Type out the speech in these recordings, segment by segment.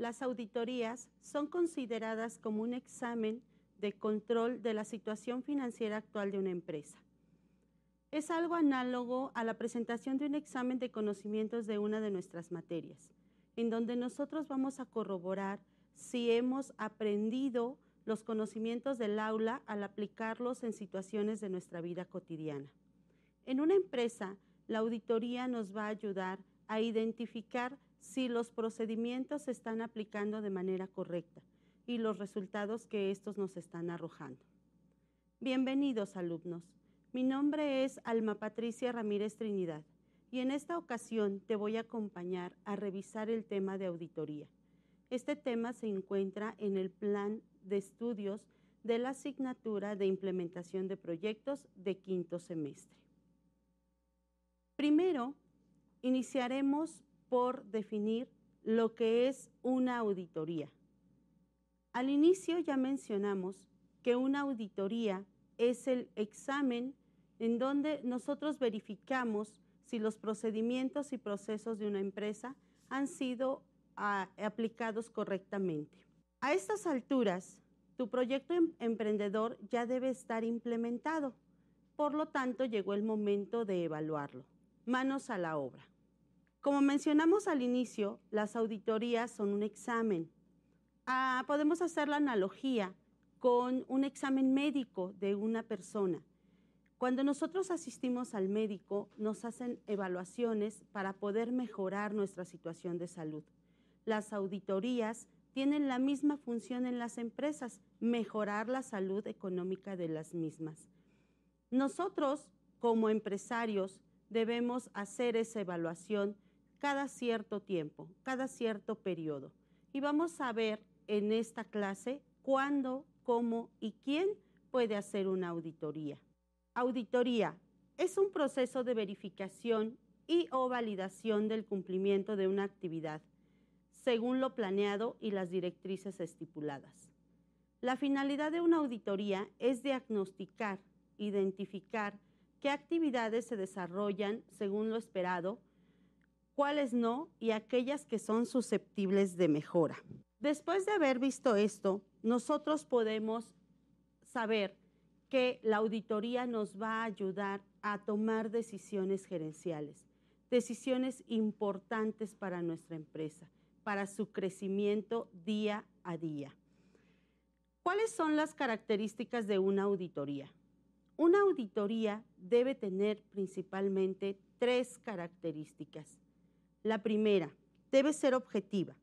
Las auditorías son consideradas como un examen de control de la situación financiera actual de una empresa. Es algo análogo a la presentación de un examen de conocimientos de una de nuestras materias, en donde nosotros vamos a corroborar si hemos aprendido los conocimientos del aula al aplicarlos en situaciones de nuestra vida cotidiana. En una empresa, la auditoría nos va a ayudar a identificar si los procedimientos se están aplicando de manera correcta y los resultados que estos nos están arrojando. Bienvenidos alumnos, mi nombre es Alma Patricia Ramírez Trinidad y en esta ocasión te voy a acompañar a revisar el tema de auditoría. Este tema se encuentra en el plan de estudios de la asignatura de implementación de proyectos de quinto semestre. Primero, iniciaremos por definir lo que es una auditoría. Al inicio ya mencionamos que una auditoría es el examen en donde nosotros verificamos si los procedimientos y procesos de una empresa han sido ah, aplicados correctamente. A estas alturas, tu proyecto em-, emprendedor ya debe estar implementado. Por lo tanto, llegó el momento de evaluarlo. Manos a la obra. Como mencionamos al inicio, las auditorías son un examen. Ah, podemos hacer la analogía con un examen médico de una persona. Cuando nosotros asistimos al médico, nos hacen evaluaciones para poder mejorar nuestra situación de salud. Las auditorías tienen la misma función en las empresas, mejorar la salud económica de las mismas. Nosotros, como empresarios, debemos hacer esa evaluación cada cierto tiempo, cada cierto periodo. Y vamos a ver en esta clase cuándo, cómo y quién puede hacer una auditoría. Auditoría es un proceso de verificación y o validación del cumplimiento de una actividad, según lo planeado y las directrices estipuladas. La finalidad de una auditoría es diagnosticar, identificar qué actividades se desarrollan según lo esperado, cuáles no y aquellas que son susceptibles de mejora. Después de haber visto esto, nosotros podemos saber que la auditoría nos va a ayudar a tomar decisiones gerenciales, decisiones importantes para nuestra empresa, para su crecimiento día a día. ¿Cuáles son las características de una auditoría? Una auditoría debe tener principalmente tres características. La primera, debe ser objetiva.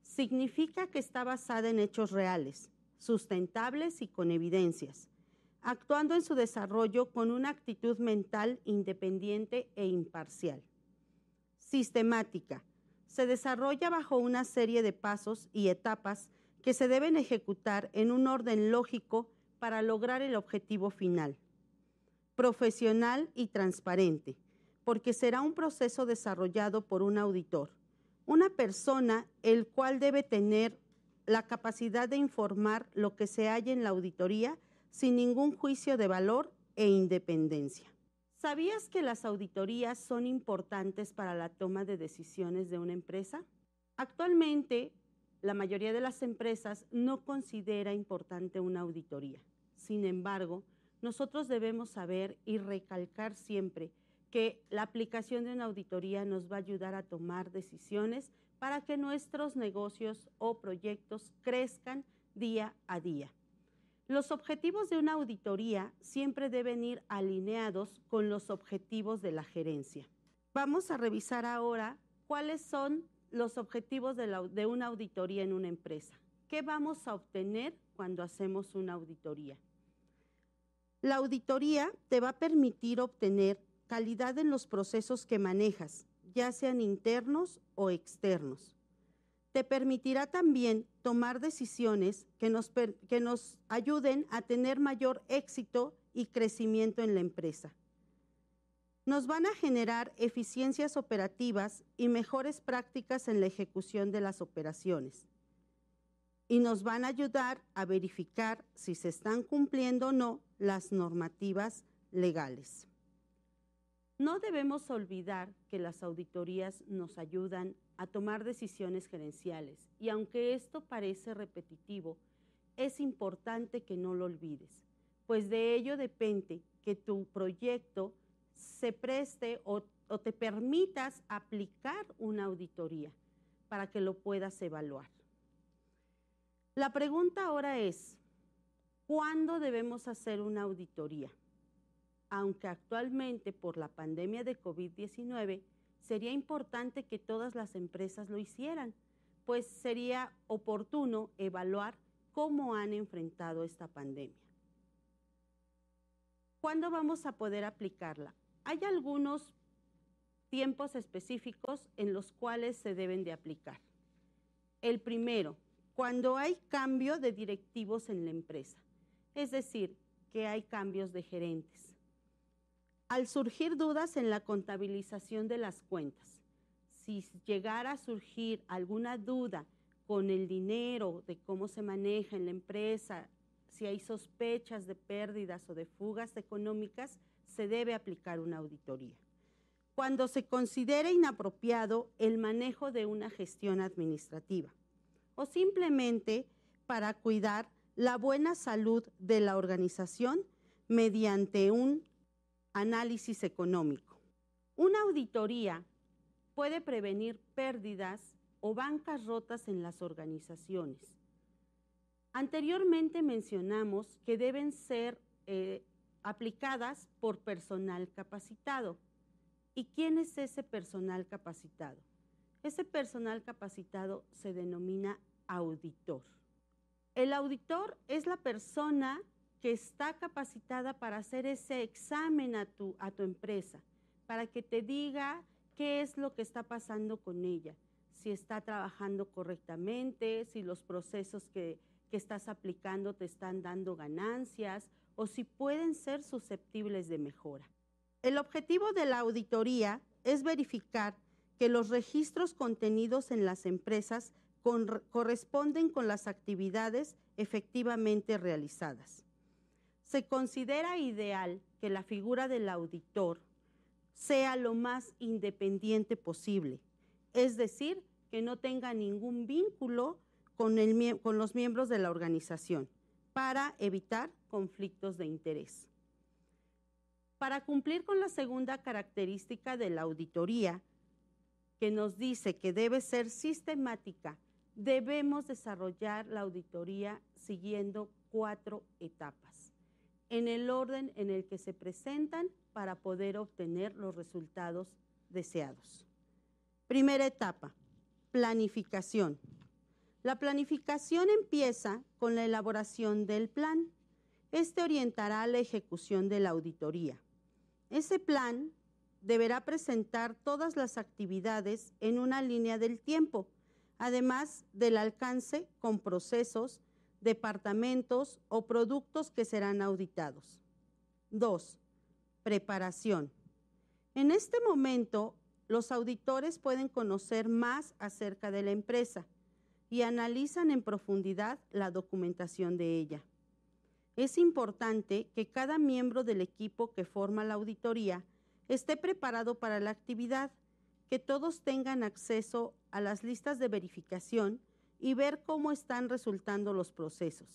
Significa que está basada en hechos reales, sustentables y con evidencias, actuando en su desarrollo con una actitud mental independiente e imparcial. Sistemática. Se desarrolla bajo una serie de pasos y etapas que se deben ejecutar en un orden lógico para lograr el objetivo final. Profesional y transparente porque será un proceso desarrollado por un auditor, una persona el cual debe tener la capacidad de informar lo que se halla en la auditoría sin ningún juicio de valor e independencia. ¿Sabías que las auditorías son importantes para la toma de decisiones de una empresa? Actualmente, la mayoría de las empresas no considera importante una auditoría. Sin embargo, nosotros debemos saber y recalcar siempre que la aplicación de una auditoría nos va a ayudar a tomar decisiones para que nuestros negocios o proyectos crezcan día a día. Los objetivos de una auditoría siempre deben ir alineados con los objetivos de la gerencia. Vamos a revisar ahora cuáles son los objetivos de, una auditoría en una empresa. ¿Qué vamos a obtener cuando hacemos una auditoría? La auditoría te va a permitir obtener calidad en los procesos que manejas, ya sean internos o externos. Te permitirá también tomar decisiones que nos, que nos ayuden a tener mayor éxito y crecimiento en la empresa. Nos van a generar eficiencias operativas y mejores prácticas en la ejecución de las operaciones. Y nos van a ayudar a verificar si se están cumpliendo o no las normativas legales. No debemos olvidar que las auditorías nos ayudan a tomar decisiones gerenciales y aunque esto parece repetitivo, es importante que no lo olvides, pues de ello depende que tu proyecto se preste o, te permitas aplicar una auditoría para que lo puedas evaluar. La pregunta ahora es, ¿cuándo debemos hacer una auditoría? aunque actualmente por la pandemia de COVID-19 sería importante que todas las empresas lo hicieran, pues sería oportuno evaluar cómo han enfrentado esta pandemia. ¿Cuándo vamos a poder aplicarla? Hay algunos tiempos específicos en los cuales se deben de aplicar. El primero, cuando hay cambio de directivos en la empresa, es decir, que hay cambios de gerentes al surgir dudas en la contabilización de las cuentas, si llegara a surgir alguna duda con el dinero, de cómo se maneja en la empresa, si hay sospechas de pérdidas o de fugas económicas, se debe aplicar una auditoría. Cuando se considere inapropiado el manejo de una gestión administrativa o simplemente para cuidar la buena salud de la organización mediante un análisis económico. Una auditoría puede prevenir pérdidas o bancas rotas en las organizaciones. Anteriormente mencionamos que deben ser eh, aplicadas por personal capacitado. ¿Y quién es ese personal capacitado? Ese personal capacitado se denomina auditor. El auditor es la persona que está capacitada para hacer ese examen a tu, a tu empresa, para que te diga qué es lo que está pasando con ella, si está trabajando correctamente, si los procesos que, estás aplicando te están dando ganancias o si pueden ser susceptibles de mejora. El objetivo de la auditoría es verificar que los registros contenidos en las empresas corresponden con las actividades efectivamente realizadas se considera ideal que la figura del auditor sea lo más independiente posible, es decir, que no tenga ningún vínculo con, los miembros de la organización para evitar conflictos de interés. Para cumplir con la segunda característica de la auditoría, que nos dice que debe ser sistemática, debemos desarrollar la auditoría siguiendo cuatro etapas en el orden en el que se presentan para poder obtener los resultados deseados. Primera etapa, planificación. La planificación empieza con la elaboración del plan. Este orientará la ejecución de la auditoría. Ese plan deberá presentar todas las actividades en una línea del tiempo, además del alcance con procesos departamentos o productos que serán auditados. 2. Preparación. En este momento, los auditores pueden conocer más acerca de la empresa y analizan en profundidad la documentación de ella. Es importante que cada miembro del equipo que forma la auditoría esté preparado para la actividad, que todos tengan acceso a las listas de verificación y ver cómo están resultando los procesos.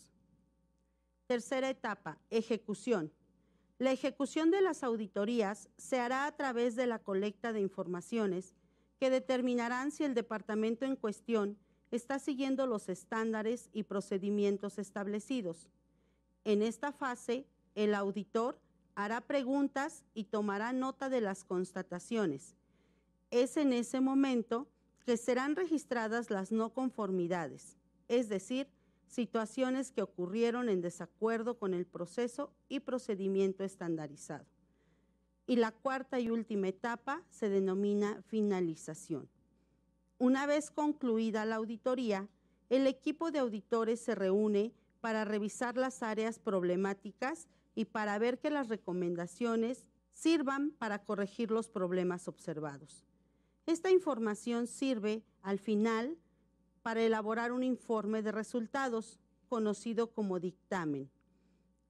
Tercera etapa, ejecución. La ejecución de las auditorías se hará a través de la colecta de informaciones que determinarán si el departamento en cuestión está siguiendo los estándares y procedimientos establecidos. En esta fase, el auditor hará preguntas y tomará nota de las constataciones. Es en ese momento que serán registradas las no conformidades, es decir, situaciones que ocurrieron en desacuerdo con el proceso y procedimiento estandarizado. Y la cuarta y última etapa se denomina finalización. Una vez concluida la auditoría, el equipo de auditores se reúne para revisar las áreas problemáticas y para ver que las recomendaciones sirvan para corregir los problemas observados. Esta información sirve, al final, para elaborar un informe de resultados, conocido como dictamen.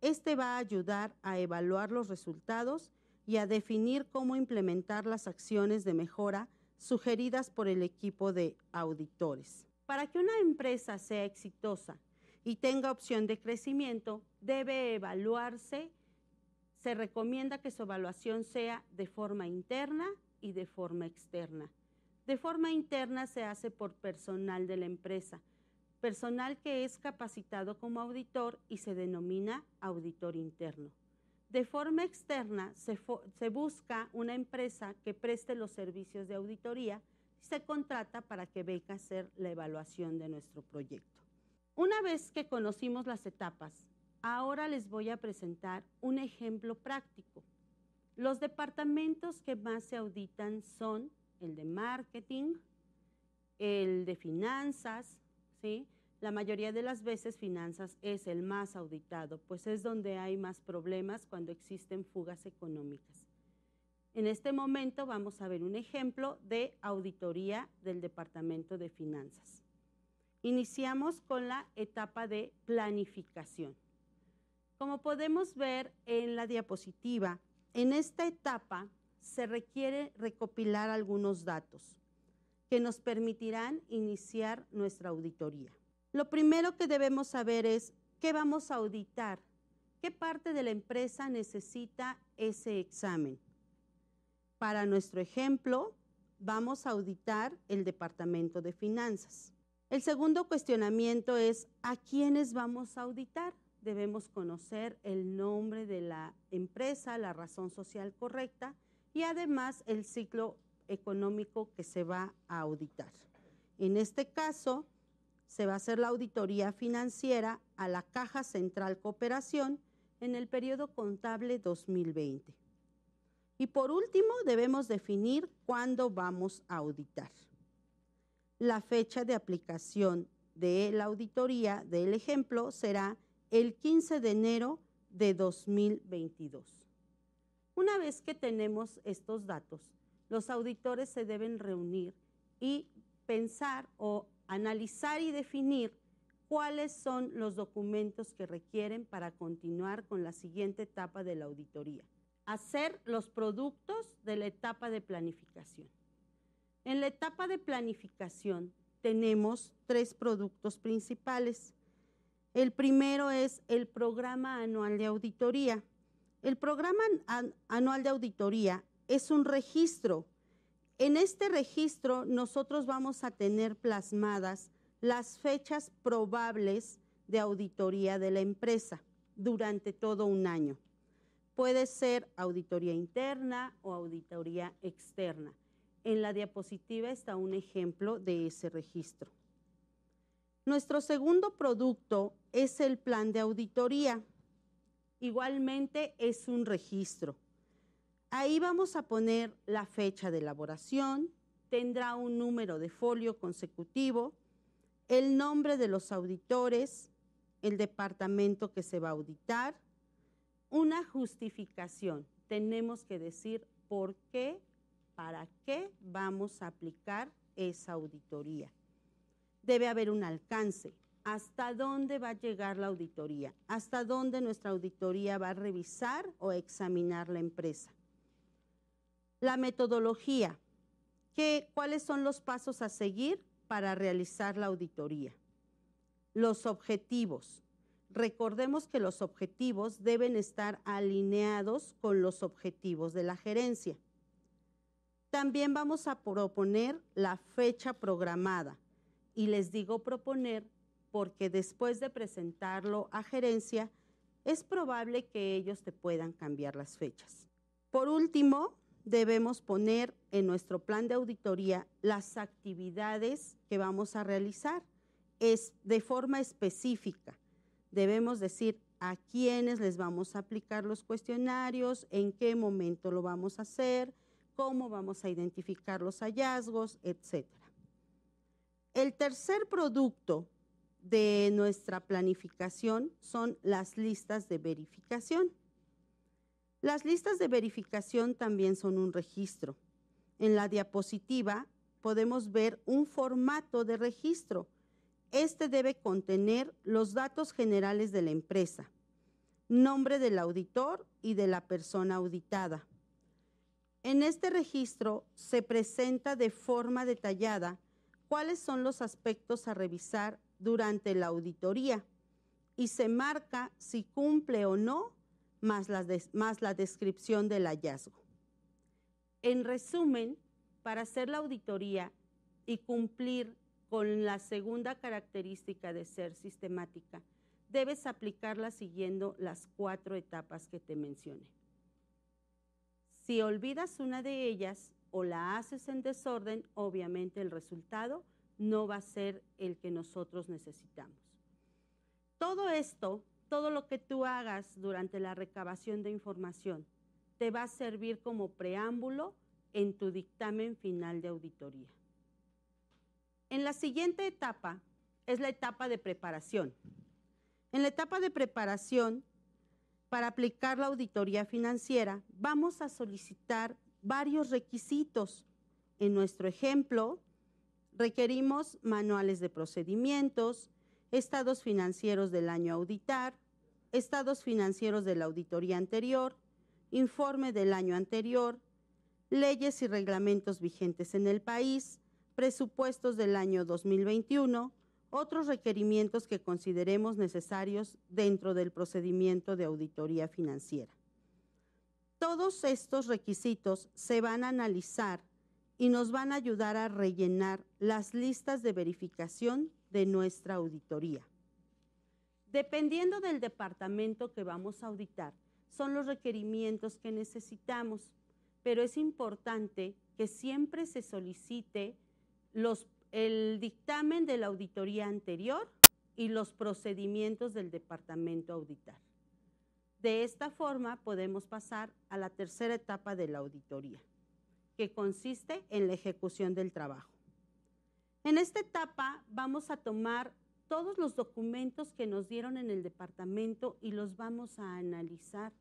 Este va a ayudar a evaluar los resultados y a definir cómo implementar las acciones de mejora sugeridas por el equipo de auditores. Para que una empresa sea exitosa y tenga opción de crecimiento, debe evaluarse. Se recomienda que su evaluación sea de forma interna y de forma externa. De forma interna se hace por personal de la empresa, personal que es capacitado como auditor y se denomina auditor interno. De forma externa se, busca una empresa que preste los servicios de auditoría y se contrata para que venga a hacer la evaluación de nuestro proyecto. Una vez que conocimos las etapas, ahora les voy a presentar un ejemplo práctico los departamentos que más se auditan son el de marketing, el de finanzas, ¿sí? La mayoría de las veces finanzas es el más auditado, pues es donde hay más problemas cuando existen fugas económicas. En este momento vamos a ver un ejemplo de auditoría del Departamento de Finanzas. Iniciamos con la etapa de planificación. Como podemos ver en la diapositiva, en esta etapa se requiere recopilar algunos datos que nos permitirán iniciar nuestra auditoría. Lo primero que debemos saber es qué vamos a auditar, qué parte de la empresa necesita ese examen. Para nuestro ejemplo, vamos a auditar el Departamento de Finanzas. El segundo cuestionamiento es, ¿a quiénes vamos a auditar? debemos conocer el nombre de la empresa, la razón social correcta y además el ciclo económico que se va a auditar. En este caso, se va a hacer la auditoría financiera a la Caja Central Cooperación en el periodo contable 2020. Y por último, debemos definir cuándo vamos a auditar. La fecha de aplicación de la auditoría del ejemplo será el 15 de enero de 2022. Una vez que tenemos estos datos, los auditores se deben reunir y pensar o analizar y definir cuáles son los documentos que requieren para continuar con la siguiente etapa de la auditoría. Hacer los productos de la etapa de planificación. En la etapa de planificación tenemos tres productos principales. El primero es el programa anual de auditoría. El programa anual de auditoría es un registro. En este registro nosotros vamos a tener plasmadas las fechas probables de auditoría de la empresa durante todo un año. Puede ser auditoría interna o auditoría externa. En la diapositiva está un ejemplo de ese registro. Nuestro segundo producto es el plan de auditoría. Igualmente es un registro. Ahí vamos a poner la fecha de elaboración, tendrá un número de folio consecutivo, el nombre de los auditores, el departamento que se va a auditar, una justificación. Tenemos que decir por qué, para qué vamos a aplicar esa auditoría debe haber un alcance. ¿Hasta dónde va a llegar la auditoría? ¿Hasta dónde nuestra auditoría va a revisar o examinar la empresa? La metodología. ¿Cuáles son los pasos a seguir para realizar la auditoría? Los objetivos. Recordemos que los objetivos deben estar alineados con los objetivos de la gerencia. También vamos a proponer la fecha programada y les digo proponer porque después de presentarlo a gerencia, es probable que ellos te puedan cambiar las fechas. Por último, debemos poner en nuestro plan de auditoría las actividades que vamos a realizar es de forma específica. Debemos decir a quiénes les vamos a aplicar los cuestionarios, en qué momento lo vamos a hacer, cómo vamos a identificar los hallazgos, etcétera. El tercer producto de nuestra planificación son las listas de verificación. Las listas de verificación también son un registro. En la diapositiva podemos ver un formato de registro. Este debe contener los datos generales de la empresa, nombre del auditor y de la persona auditada. En este registro se presenta de forma detallada cuáles son los aspectos a revisar durante la auditoría y se marca si cumple o no más la, más la descripción del hallazgo. En resumen, para hacer la auditoría y cumplir con la segunda característica de ser sistemática, debes aplicarla siguiendo las cuatro etapas que te mencioné. Si olvidas una de ellas, o la haces en desorden, obviamente el resultado no va a ser el que nosotros necesitamos. Todo esto, todo lo que tú hagas durante la recabación de información, te va a servir como preámbulo en tu dictamen final de auditoría. En la siguiente etapa es la etapa de preparación. En la etapa de preparación, para aplicar la auditoría financiera, vamos a solicitar varios requisitos. En nuestro ejemplo, requerimos manuales de procedimientos, estados financieros del año auditar, estados financieros de la auditoría anterior, informe del año anterior, leyes y reglamentos vigentes en el país, presupuestos del año 2021, otros requerimientos que consideremos necesarios dentro del procedimiento de auditoría financiera. Todos estos requisitos se van a analizar y nos van a ayudar a rellenar las listas de verificación de nuestra auditoría. Dependiendo del departamento que vamos a auditar, son los requerimientos que necesitamos, pero es importante que siempre se solicite el dictamen de la auditoría anterior y los procedimientos del departamento auditar. De esta forma podemos pasar a la tercera etapa de la auditoría, que consiste en la ejecución del trabajo. En esta etapa vamos a tomar todos los documentos que nos dieron en el departamento y los vamos a analizar.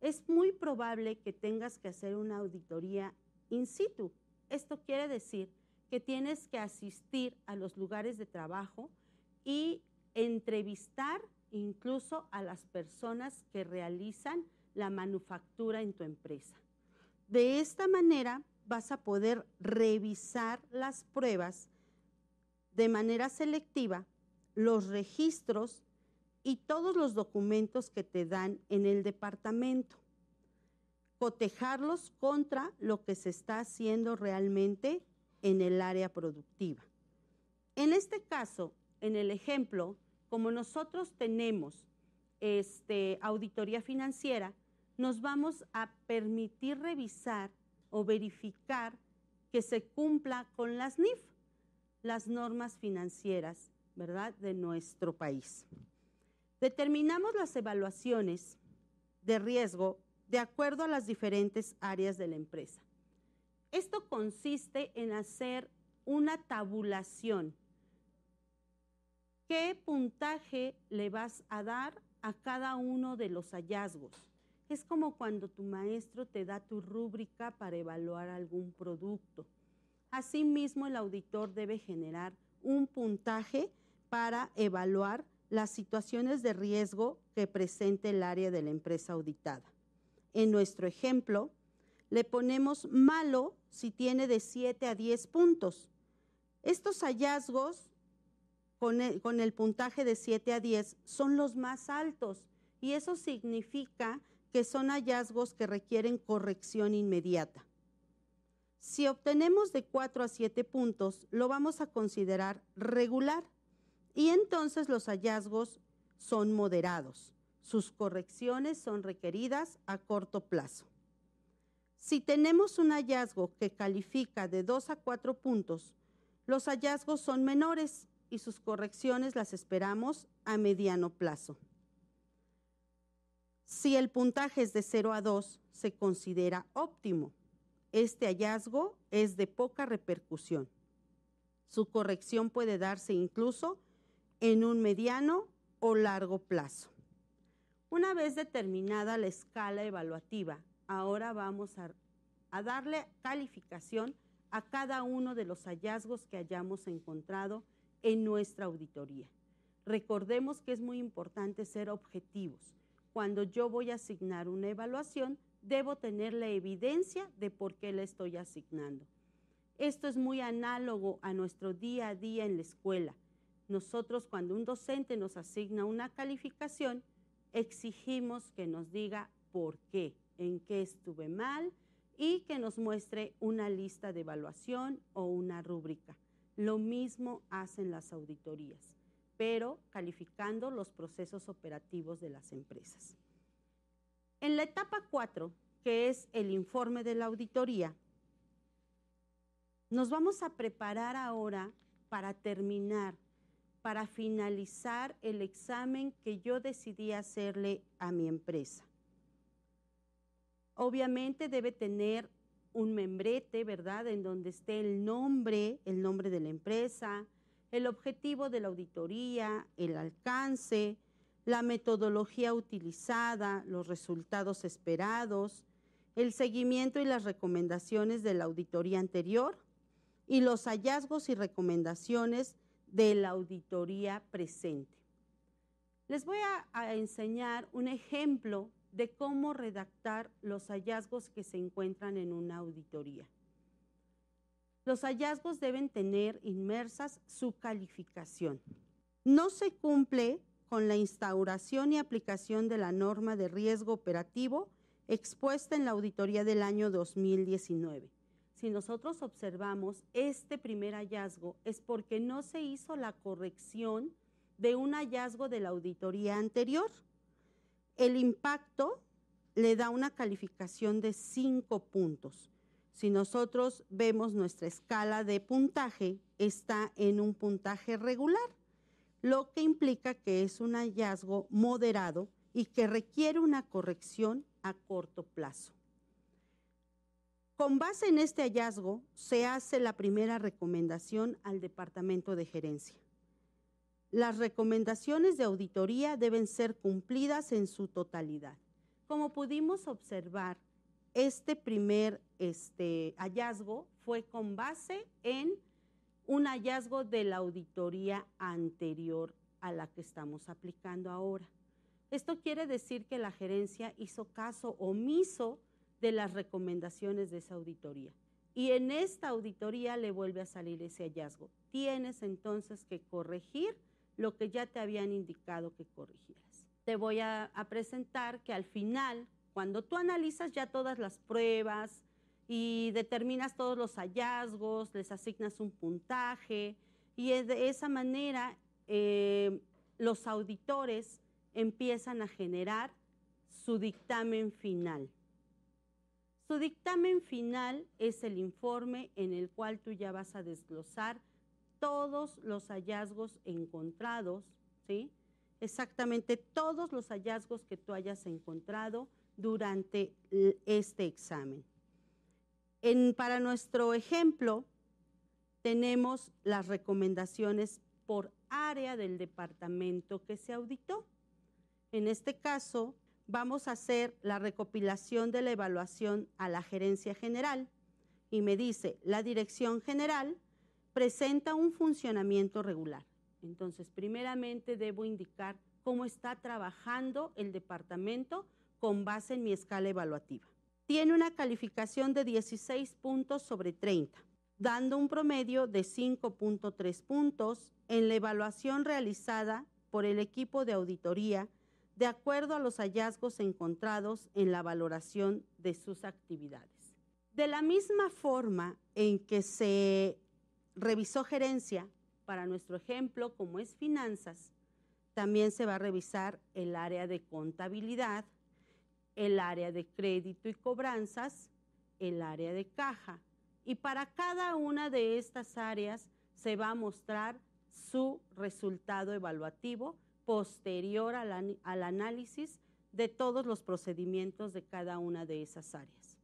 Es muy probable que tengas que hacer una auditoría in situ. Esto quiere decir que tienes que asistir a los lugares de trabajo y entrevistar incluso a las personas que realizan la manufactura en tu empresa. De esta manera vas a poder revisar las pruebas de manera selectiva, los registros y todos los documentos que te dan en el departamento. Cotejarlos contra lo que se está haciendo realmente en el área productiva. En este caso, en el ejemplo, como nosotros tenemos este, auditoría financiera, nos vamos a permitir revisar o verificar que se cumpla con las NIF, las normas financieras, ¿verdad?, de nuestro país. Determinamos las evaluaciones de riesgo de acuerdo a las diferentes áreas de la empresa. Esto consiste en hacer una tabulación ¿Qué puntaje le vas a dar a cada uno de los hallazgos? Es como cuando tu maestro te da tu rúbrica para evaluar algún producto. Asimismo, el auditor debe generar un puntaje para evaluar las situaciones de riesgo que presente el área de la empresa auditada. En nuestro ejemplo, le ponemos malo si tiene de 7 a 10 puntos. Estos hallazgos con el, puntaje de 7 a 10 son los más altos y eso significa que son hallazgos que requieren corrección inmediata. Si obtenemos de 4 a 7 puntos, lo vamos a considerar regular y entonces los hallazgos son moderados. Sus correcciones son requeridas a corto plazo. Si tenemos un hallazgo que califica de 2 a 4 puntos, los hallazgos son menores y sus correcciones las esperamos a mediano plazo. Si el puntaje es de 0 a 2, se considera óptimo. Este hallazgo es de poca repercusión. Su corrección puede darse incluso en un mediano o largo plazo. Una vez determinada la escala evaluativa, ahora vamos a, a darle calificación a cada uno de los hallazgos que hayamos encontrado en nuestra auditoría. Recordemos que es muy importante ser objetivos. Cuando yo voy a asignar una evaluación, debo tener la evidencia de por qué la estoy asignando. Esto es muy análogo a nuestro día a día en la escuela. Nosotros cuando un docente nos asigna una calificación, exigimos que nos diga por qué, en qué estuve mal y que nos muestre una lista de evaluación o una rúbrica. Lo mismo hacen las auditorías, pero calificando los procesos operativos de las empresas. En la etapa 4, que es el informe de la auditoría, nos vamos a preparar ahora para terminar, para finalizar el examen que yo decidí hacerle a mi empresa. Obviamente debe tener un membrete, ¿verdad? En donde esté el nombre, el nombre de la empresa, el objetivo de la auditoría, el alcance, la metodología utilizada, los resultados esperados, el seguimiento y las recomendaciones de la auditoría anterior y los hallazgos y recomendaciones de la auditoría presente. Les voy a, enseñar un ejemplo de cómo redactar los hallazgos que se encuentran en una auditoría. Los hallazgos deben tener inmersas su calificación. No se cumple con la instauración y aplicación de la norma de riesgo operativo expuesta en la auditoría del año 2019. Si nosotros observamos este primer hallazgo es porque no se hizo la corrección de un hallazgo de la auditoría anterior. El impacto le da una calificación de cinco puntos. Si nosotros vemos nuestra escala de puntaje, está en un puntaje regular, lo que implica que es un hallazgo moderado y que requiere una corrección a corto plazo. Con base en este hallazgo, se hace la primera recomendación al Departamento de Gerencia. Las recomendaciones de auditoría deben ser cumplidas en su totalidad. Como pudimos observar, este primer este, hallazgo fue con base en un hallazgo de la auditoría anterior a la que estamos aplicando ahora. Esto quiere decir que la gerencia hizo caso omiso de las recomendaciones de esa auditoría. Y en esta auditoría le vuelve a salir ese hallazgo. Tienes entonces que corregir lo que ya te habían indicado que corrigieras. Te voy a, presentar que al final, cuando tú analizas ya todas las pruebas y determinas todos los hallazgos, les asignas un puntaje y de esa manera eh, los auditores empiezan a generar su dictamen final. Su dictamen final es el informe en el cual tú ya vas a desglosar todos los hallazgos encontrados, ¿sí? Exactamente todos los hallazgos que tú hayas encontrado durante este examen. En, para nuestro ejemplo, tenemos las recomendaciones por área del departamento que se auditó. En este caso, vamos a hacer la recopilación de la evaluación a la gerencia general y me dice la dirección general presenta un funcionamiento regular. Entonces, primeramente debo indicar cómo está trabajando el departamento con base en mi escala evaluativa. Tiene una calificación de 16 puntos sobre 30, dando un promedio de 5.3 puntos en la evaluación realizada por el equipo de auditoría de acuerdo a los hallazgos encontrados en la valoración de sus actividades. De la misma forma en que se revisó gerencia, para nuestro ejemplo, como es finanzas, también se va a revisar el área de contabilidad, el área de crédito y cobranzas, el área de caja. Y para cada una de estas áreas se va a mostrar su resultado evaluativo posterior al, análisis de todos los procedimientos de cada una de esas áreas.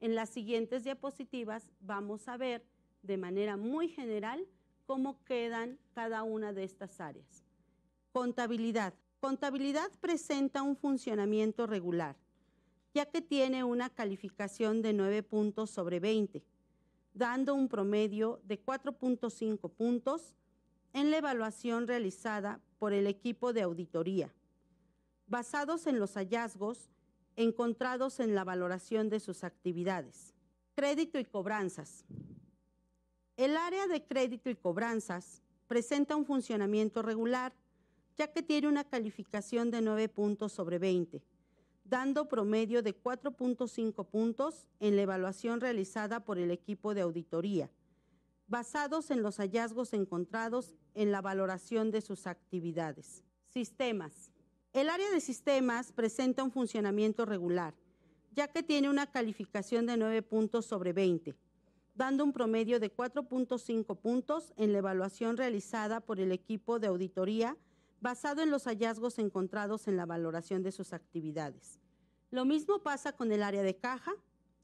En las siguientes diapositivas vamos a ver de manera muy general cómo quedan cada una de estas áreas. Contabilidad. Contabilidad presenta un funcionamiento regular, ya que tiene una calificación de 9 puntos sobre 20, dando un promedio de 4.5 puntos en la evaluación realizada por el equipo de auditoría, basados en los hallazgos encontrados en la valoración de sus actividades. Crédito y cobranzas. El área de crédito y cobranzas presenta un funcionamiento regular, ya que tiene una calificación de 9 puntos sobre 20, dando promedio de 4.5 puntos en la evaluación realizada por el equipo de auditoría, basados en los hallazgos encontrados en la valoración de sus actividades. Sistemas. El área de sistemas presenta un funcionamiento regular, ya que tiene una calificación de 9 puntos sobre 20, dando un promedio de 4.5 puntos en la evaluación realizada por el equipo de auditoría basado en los hallazgos encontrados en la valoración de sus actividades. Lo mismo pasa con el área de caja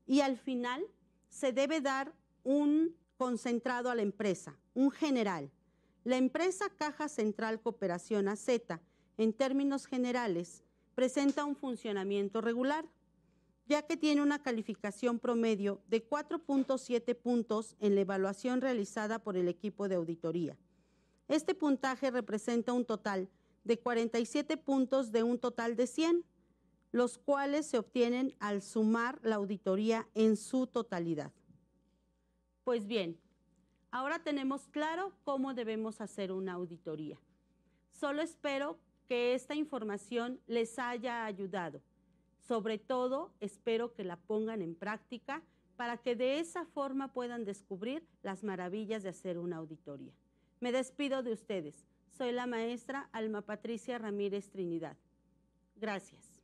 y al final se debe dar un concentrado a la empresa, un general. La empresa Caja Central Cooperación AZ, en términos generales, presenta un funcionamiento regular ya que tiene una calificación promedio de 4.7 puntos en la evaluación realizada por el equipo de auditoría. Este puntaje representa un total de 47 puntos de un total de 100, los cuales se obtienen al sumar la auditoría en su totalidad. Pues bien, ahora tenemos claro cómo debemos hacer una auditoría. Solo espero que esta información les haya ayudado sobre todo, espero que la pongan en práctica para que de esa forma puedan descubrir las maravillas de hacer una auditoría. Me despido de ustedes. Soy la maestra Alma Patricia Ramírez Trinidad. Gracias.